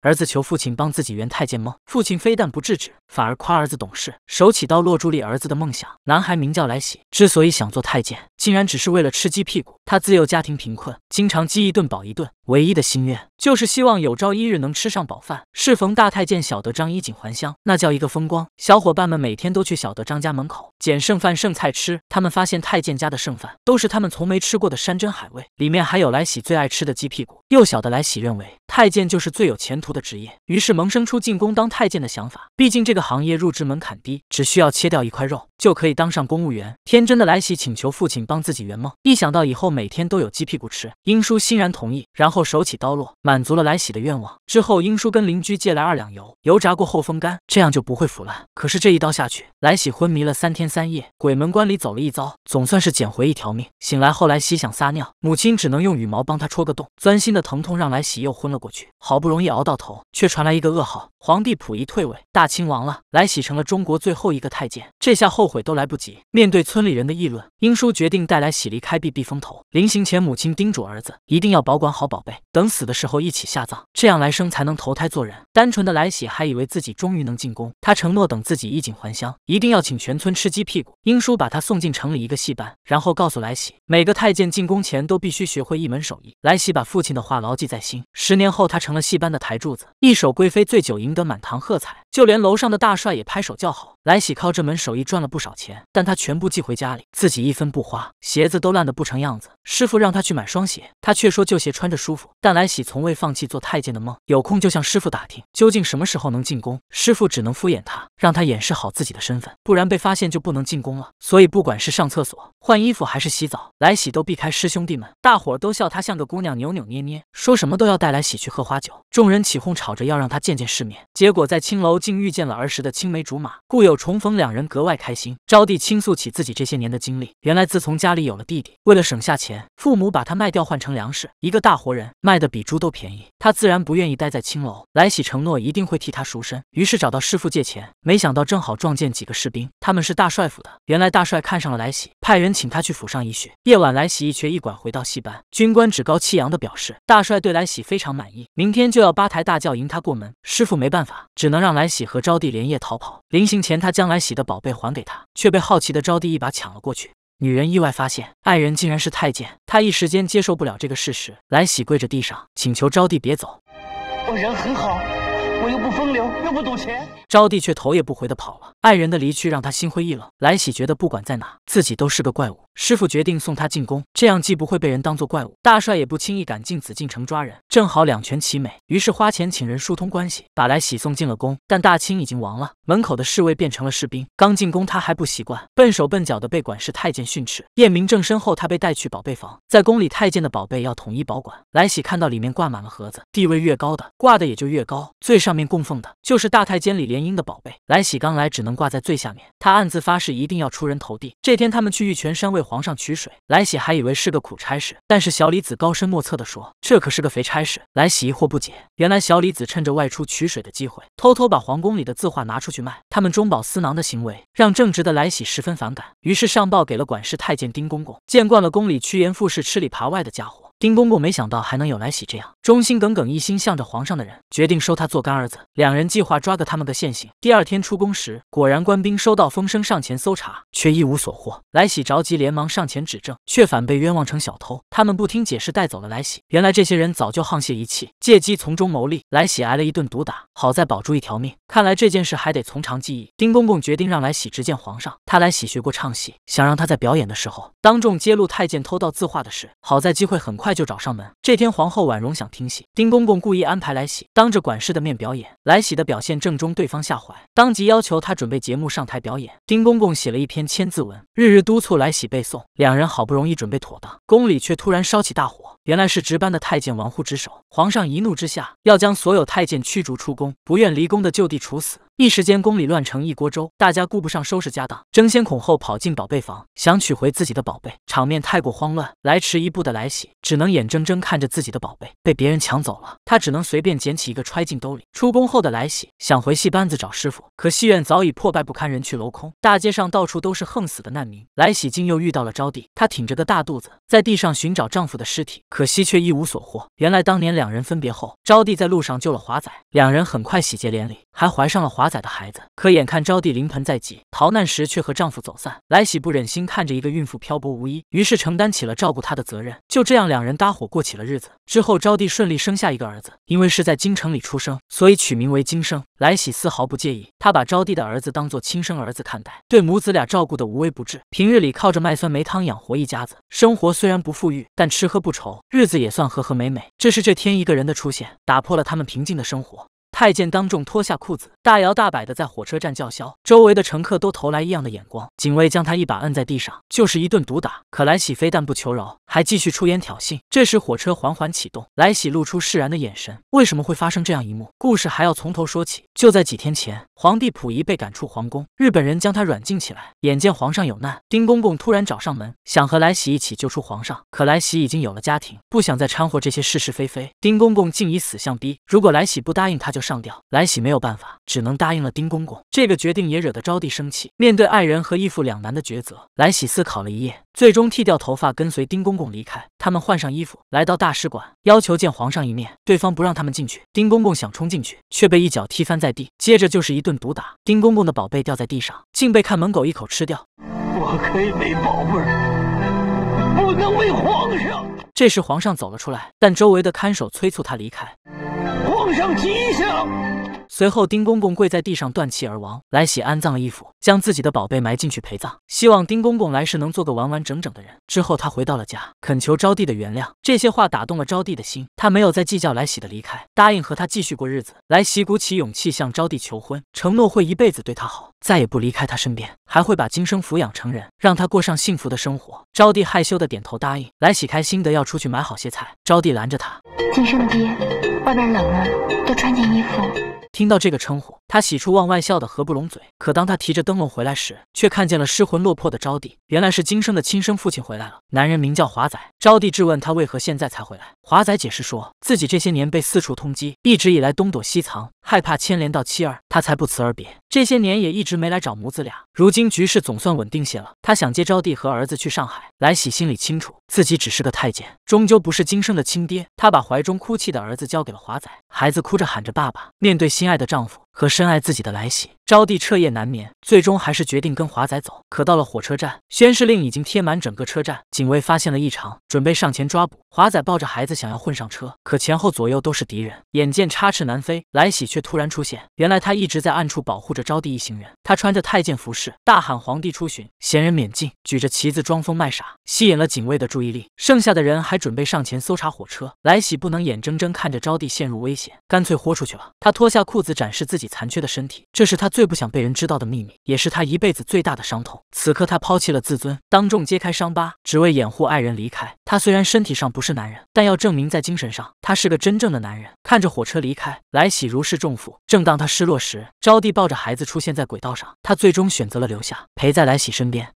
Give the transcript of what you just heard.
儿子求父亲帮自己圆太监梦，父亲非但不制止，反而夸儿子懂事，手起刀落助力儿子的梦想。男孩名叫来喜，之所以想做太监，竟然只是为了吃鸡屁股。他自幼家庭贫困，经常饥一顿饱一顿。唯一的心愿就是希望有朝一日能吃上饱饭。适逢大太监小德张衣锦还乡，那叫一个风光。小伙伴们每天都去小德张家门口捡剩饭剩菜吃。他们发现太监家的剩饭都是他们从没吃过的山珍海味，里面还有来喜最爱吃的鸡屁股。幼小的来喜认为太监就是最有前途的职业，于是萌生出进宫当太监的想法。毕竟这个行业入职门槛低，只需要切掉一块肉就可以当上公务员。天真的来喜请求父亲帮自己圆梦。一想到以后每天都有鸡屁股吃，英叔欣然同意，然后。后手起刀落，满足了来喜的愿望。之后英叔跟邻居借来二两油，油炸过后风干，这样就不会腐烂。可是这一刀下去，来喜昏迷了三天三夜，鬼门关里走了一遭，总算是捡回一条命。醒来后，来喜想撒尿，母亲只能用羽毛帮他戳个洞。钻心的疼痛让来喜又昏了过去。好不容易熬到头，却传来一个噩耗：皇帝溥仪退位，大清亡了，来喜成了中国最后一个太监。这下后悔都来不及。面对村里人的议论，英叔决定带来喜离开，避避风头。临行前，母亲叮嘱儿子一定要保管好宝贝。等死的时候一起下葬，这样来生才能投胎做人。单纯的来喜还以为自己终于能进宫，他承诺等自己衣锦还乡，一定要请全村吃鸡屁股。英叔把他送进城里一个戏班，然后告诉来喜，每个太监进宫前都必须学会一门手艺。来喜把父亲的话牢记在心。十年后，他成了戏班的台柱子，一手贵妃醉酒赢得满堂喝彩，就连楼上的大帅也拍手叫好。来喜靠这门手艺赚了不少钱，但他全部寄回家里，自己一分不花，鞋子都烂得不成样子。师傅让他去买双鞋，他却说旧鞋穿着舒。但来喜从未放弃做太监的梦，有空就向师傅打听究竟什么时候能进宫。师傅只能敷衍他，让他掩饰好自己的身份，不然被发现就不能进宫了。所以不管是上厕所、换衣服还是洗澡，来喜都避开师兄弟们。大伙都笑他像个姑娘，扭扭捏捏，说什么都要带来喜去喝花酒。众人起哄吵着要让他见见世面。结果在青楼竟遇见了儿时的青梅竹马，故友重逢，两人格外开心。招娣倾诉起自己这些年的经历，原来自从家里有了弟弟，为了省下钱，父母把他卖掉换成粮食，一个大活人。卖的比猪都便宜，他自然不愿意待在青楼。来喜承诺一定会替他赎身，于是找到师傅借钱，没想到正好撞见几个士兵，他们是大帅府的。原来大帅看上了来喜，派人请他去府上一叙。夜晚，来喜一瘸一拐回到戏班，军官趾高气扬的表示，大帅对来喜非常满意，明天就要八抬大轿迎他过门。师傅没办法，只能让来喜和招娣连夜逃跑。临行前，他将来喜的宝贝还给他，却被好奇的招娣一把抢了过去。女人意外发现爱人竟然是太监，她一时间接受不了这个事实。来喜跪着地上，请求招娣别走。我人很好，我又不风流，又不赌钱。招娣却头也不回的跑了。爱人的离去让她心灰意冷。来喜觉得不管在哪，自己都是个怪物。师傅决定送他进宫，这样既不会被人当做怪物，大帅也不轻易赶进紫禁城抓人，正好两全其美。于是花钱请人疏通关系，把来喜送进了宫。但大清已经亡了，门口的侍卫变成了士兵。刚进宫，他还不习惯，笨手笨脚的被管事太监训斥。夜明正身后，他被带去宝贝房，在宫里太监的宝贝要统一保管。来喜看到里面挂满了盒子，地位越高的挂的也就越高，最上面供奉的就是大太监李莲英的宝贝。来喜刚来，只能挂在最下面。他暗自发誓，一定要出人头地。这天，他们去玉泉山为。皇上取水，来喜还以为是个苦差事，但是小李子高深莫测的说，这可是个肥差事。来喜疑惑不解，原来小李子趁着外出取水的机会，偷偷把皇宫里的字画拿出去卖。他们中饱私囊的行为，让正直的来喜十分反感，于是上报给了管事太监丁公公。见惯了宫里趋炎附势、吃里扒外的家伙。丁公公没想到还能有来喜这样忠心耿耿、一心向着皇上的人，决定收他做干儿子。两人计划抓个他们个现行。第二天出宫时，果然官兵收到风声上前搜查，却一无所获。来喜着急，连忙上前指证，却反被冤枉成小偷。他们不听解释，带走了来喜。原来这些人早就沆瀣一气，借机从中谋利。来喜挨了一顿毒打，好在保住一条命。看来这件事还得从长计议。丁公公决定让来喜直见皇上。他来喜学过唱戏，想让他在表演的时候当众揭露太监偷盗字画的事。好在机会很快。快就找上门。这天，皇后婉容想听戏，丁公公故意安排来喜当着管事的面表演。来喜的表现正中对方下怀，当即要求他准备节目上台表演。丁公公写了一篇千字文，日日督促来喜背诵。两人好不容易准备妥当，宫里却突然烧起大火，原来是值班的太监玩忽职守。皇上一怒之下，要将所有太监驱逐出宫，不愿离宫的就地处死。一时间，宫里乱成一锅粥，大家顾不上收拾家当，争先恐后跑进宝贝房，想取回自己的宝贝。场面太过慌乱，来迟一步的来喜，只能眼睁睁看着自己的宝贝被别人抢走了。他只能随便捡起一个揣进兜里。出宫后的来喜想回戏班子找师傅，可戏院早已破败不堪，人去楼空。大街上到处都是横死的难民，来喜竟又遇到了招娣。她挺着个大肚子，在地上寻找丈夫的尸体，可惜却一无所获。原来当年两人分别后，招娣在路上救了华仔，两人很快喜结连理，还怀上了华仔的孩子。可眼看招娣临盆在即，逃难时却和丈夫走散，来喜不忍心看着一个孕妇漂泊无依，于是承担起了照顾她的责任。就这样，两人搭伙过起了日子。之后，招娣顺利生下一个儿子。因为是在京城里出生，所以取名为京生。来喜丝毫不介意，他把招娣的儿子当做亲生儿子看待，对母子俩照顾的无微不至。平日里靠着卖酸梅汤养活一家子，生活虽然不富裕，但吃喝不愁，日子也算和和美美。这是这天一个人的出现，打破了他们平静的生活。太监当众脱下裤子，大摇大摆的在火车站叫嚣，周围的乘客都投来异样的眼光。警卫将他一把摁在地上，就是一顿毒打。可来喜非但不求饶，还继续出言挑衅。这时火车缓缓启动，来喜露出释然的眼神。为什么会发生这样一幕？故事还要从头说起。就在几天前。皇帝溥仪被赶出皇宫，日本人将他软禁起来。眼见皇上有难，丁公公突然找上门，想和来喜一起救出皇上。可来喜已经有了家庭，不想再掺和这些是是非非。丁公公竟以死相逼，如果来喜不答应，他就上吊。来喜没有办法，只能答应了丁公公。这个决定也惹得招娣生气。面对爱人和义父两难的抉择，来喜思考了一夜。最终剃掉头发，跟随丁公公离开。他们换上衣服，来到大使馆，要求见皇上一面。对方不让他们进去。丁公公想冲进去，却被一脚踢翻在地，接着就是一顿毒打。丁公公的宝贝掉在地上，竟被看门狗一口吃掉。我可以没宝贝，不能没皇上。这时皇上走了出来，但周围的看守催促他离开。皇上吉祥。随后，丁公公跪在地上断气而亡。来喜安葬了义父，将自己的宝贝埋进去陪葬，希望丁公公来世能做个完完整整的人。之后，他回到了家，恳求招娣的原谅。这些话打动了招娣的心，他没有再计较来喜的离开，答应和他继续过日子。来喜鼓起勇气向招娣求婚，承诺会一辈子对她好，再也不离开她身边，还会把今生抚养成人，让她过上幸福的生活。招娣害羞地点头答应。来喜开心地要出去买好些菜，招娣拦着他：“今生爹，外面冷啊，多穿件衣服。”听到这个称呼，他喜出望外，笑得合不拢嘴。可当他提着灯笼回来时，却看见了失魂落魄的招娣。原来是今生的亲生父亲回来了。男人名叫华仔，招娣质问他为何现在才回来。华仔解释说，自己这些年被四处通缉，一直以来东躲西藏。害怕牵连到妻儿，他才不辞而别。这些年也一直没来找母子俩。如今局势总算稳定些了，他想接招娣和儿子去上海来洗心里清楚，自己只是个太监，终究不是今生的亲爹。他把怀中哭泣的儿子交给了华仔，孩子哭着喊着爸爸，面对心爱的丈夫。和深爱自己的来喜，招娣彻夜难眠，最终还是决定跟华仔走。可到了火车站，宣誓令已经贴满整个车站，警卫发现了异常，准备上前抓捕。华仔抱着孩子想要混上车，可前后左右都是敌人，眼见插翅难飞，来喜却突然出现。原来他一直在暗处保护着招娣一行人。他穿着太监服饰，大喊皇帝出巡，闲人免进，举着旗子装疯卖傻，吸引了警卫的注意力。剩下的人还准备上前搜查火车，来喜不能眼睁睁看着招娣陷入危险，干脆豁出去了。他脱下裤子展示自己。残缺的身体，这是他最不想被人知道的秘密，也是他一辈子最大的伤痛。此刻，他抛弃了自尊，当众揭开伤疤，只为掩护爱人离开。他虽然身体上不是男人，但要证明在精神上，他是个真正的男人。看着火车离开，来喜如释重负。正当他失落时，招娣抱着孩子出现在轨道上。他最终选择了留下，陪在来喜身边。